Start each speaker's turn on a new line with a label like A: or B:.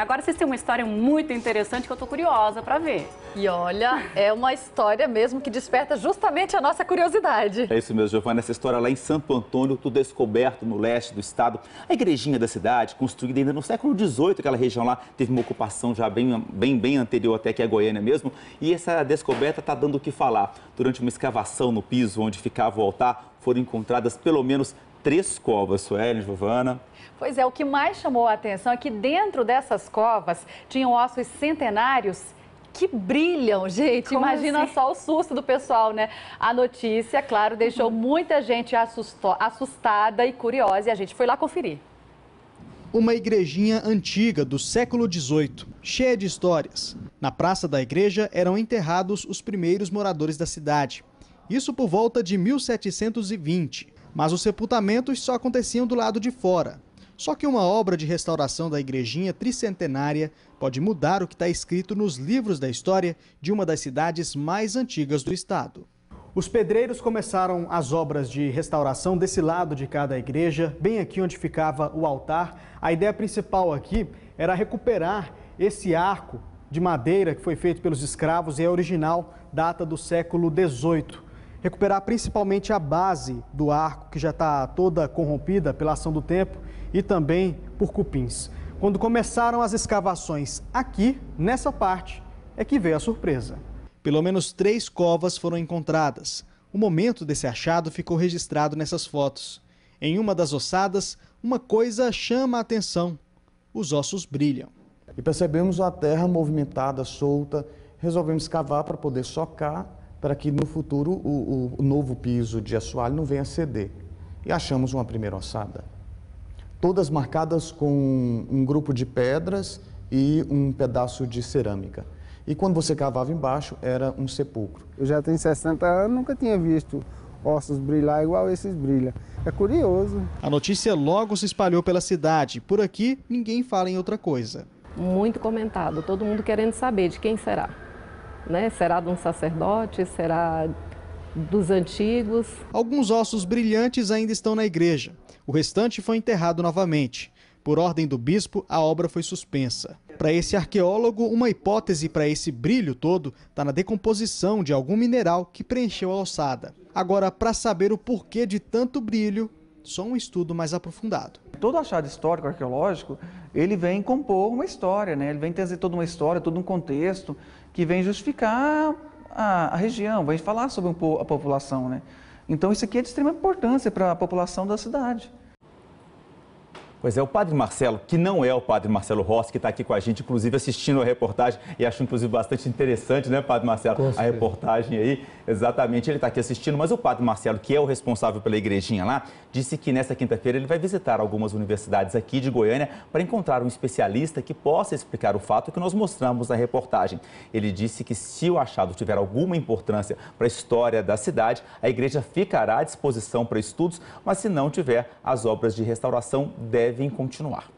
A: Agora vocês têm uma história muito interessante que eu tô curiosa para ver. E olha, é uma história mesmo que desperta justamente a nossa curiosidade.
B: É isso mesmo, Giovana. Essa história lá em Santo Antônio, tudo descoberto no leste do estado. A igrejinha da cidade, construída ainda no século XVIII, aquela região lá teve uma ocupação já bem, bem, bem anterior até que a Goiânia mesmo. E essa descoberta tá dando o que falar. Durante uma escavação no piso onde ficava o altar, foram encontradas pelo menos três covas, Sueli, Giovana.
A: Pois é, o que mais chamou a atenção é que dentro dessas covas tinham ossos centenários que brilham, gente. Como Imagina assim? só o susto do pessoal, né? A notícia, claro, deixou uhum. muita gente assustou, assustada e curiosa e a gente foi lá conferir.
C: Uma igrejinha antiga do século XVIII, cheia de histórias. Na praça da igreja eram enterrados os primeiros moradores da cidade. Isso por volta de 1720 mas os sepultamentos só aconteciam do lado de fora. Só que uma obra de restauração da igrejinha tricentenária pode mudar o que está escrito nos livros da história de uma das cidades mais antigas do estado. Os pedreiros começaram as obras de restauração desse lado de cada igreja, bem aqui onde ficava o altar. A ideia principal aqui era recuperar esse arco de madeira que foi feito pelos escravos e é original, data do século XVIII recuperar principalmente a base do arco, que já está toda corrompida pela ação do tempo e também por cupins. Quando começaram as escavações aqui, nessa parte, é que veio a surpresa. Pelo menos três covas foram encontradas. O momento desse achado ficou registrado nessas fotos. Em uma das ossadas, uma coisa chama a atenção: os ossos brilham. E percebemos a terra movimentada, solta, resolvemos escavar para poder socar para que no futuro o, o novo piso de assoalho não venha a ceder. E achamos uma primeira ossada, todas marcadas com um grupo de pedras e um pedaço de cerâmica. E quando você cavava embaixo, era um sepulcro. Eu já tenho 60 anos, nunca tinha visto ossos brilhar igual esses brilham. É curioso. A notícia logo se espalhou pela cidade. Por aqui, ninguém fala em outra coisa.
A: Muito comentado, todo mundo querendo saber de quem será né? Será de um sacerdote? Será dos antigos?
C: Alguns ossos brilhantes ainda estão na igreja. O restante foi enterrado novamente. Por ordem do bispo, a obra foi suspensa. Para esse arqueólogo, uma hipótese para esse brilho todo está na decomposição de algum mineral que preencheu a ossada. Agora, para saber o porquê de tanto brilho, só um estudo mais aprofundado todo achado histórico, arqueológico, ele vem compor uma história, né? ele vem trazer toda uma história, todo um contexto que vem justificar a, a região, vem falar sobre um, a população. Né? Então isso aqui é de extrema importância para a população da cidade.
B: Pois é, o padre Marcelo, que não é o padre Marcelo Rossi, que está aqui com a gente, inclusive assistindo a reportagem e acho, inclusive, bastante interessante, né, padre Marcelo, a reportagem aí. Exatamente, ele está aqui assistindo, mas o padre Marcelo, que é o responsável pela igrejinha lá, disse que nessa quinta-feira ele vai visitar algumas universidades aqui de Goiânia para encontrar um especialista que possa explicar o fato que nós mostramos na reportagem. Ele disse que se o achado tiver alguma importância para a história da cidade, a igreja ficará à disposição para estudos, mas se não tiver, as obras de restauração devem devem continuar.